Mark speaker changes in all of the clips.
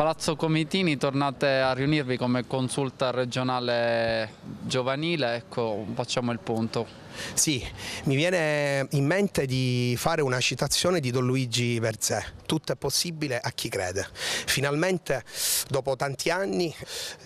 Speaker 1: Palazzo Comitini tornate a riunirvi come consulta regionale giovanile, ecco, facciamo il punto. Sì, mi viene in mente di fare una citazione di Don Luigi Verzè, tutto è possibile a chi crede. Finalmente, dopo tanti anni,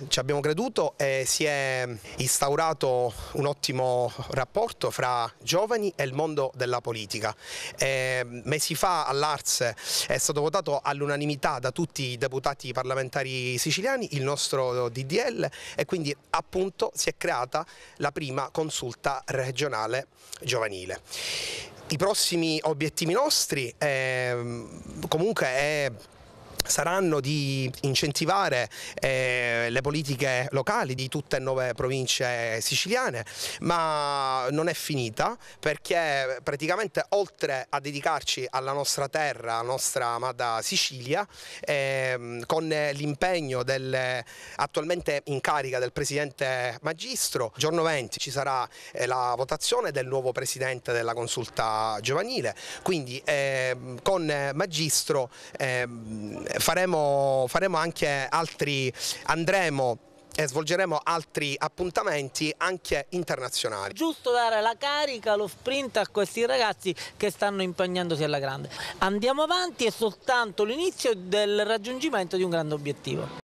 Speaker 1: ci abbiamo creduto e si è instaurato un ottimo rapporto fra giovani e il mondo della politica. E mm, mesi fa all'Arse è stato votato all'unanimità da tutti i deputati parlamentari siciliani il nostro DDL e quindi appunto si è creata la prima consulta regionale nazionale giovanile. I prossimi obiettivi nostri eh, comunque è saranno di incentivare eh, le politiche locali di tutte e nove province siciliane, ma non è finita perché praticamente oltre a dedicarci alla nostra terra, alla nostra amata Sicilia, eh, con l'impegno del attualmente in carica del presidente Magistro, giorno 20 ci sarà eh, la votazione del nuovo presidente della consulta giovanile, quindi ehm, con Magistro ehm, faremo, faremo anche altri, andremo e svolgeremo altri appuntamenti anche internazionali.
Speaker 2: Giusto dare la carica, lo sprint a questi ragazzi che stanno impegnandosi alla grande. Andiamo avanti, è soltanto l'inizio del raggiungimento di un grande obiettivo.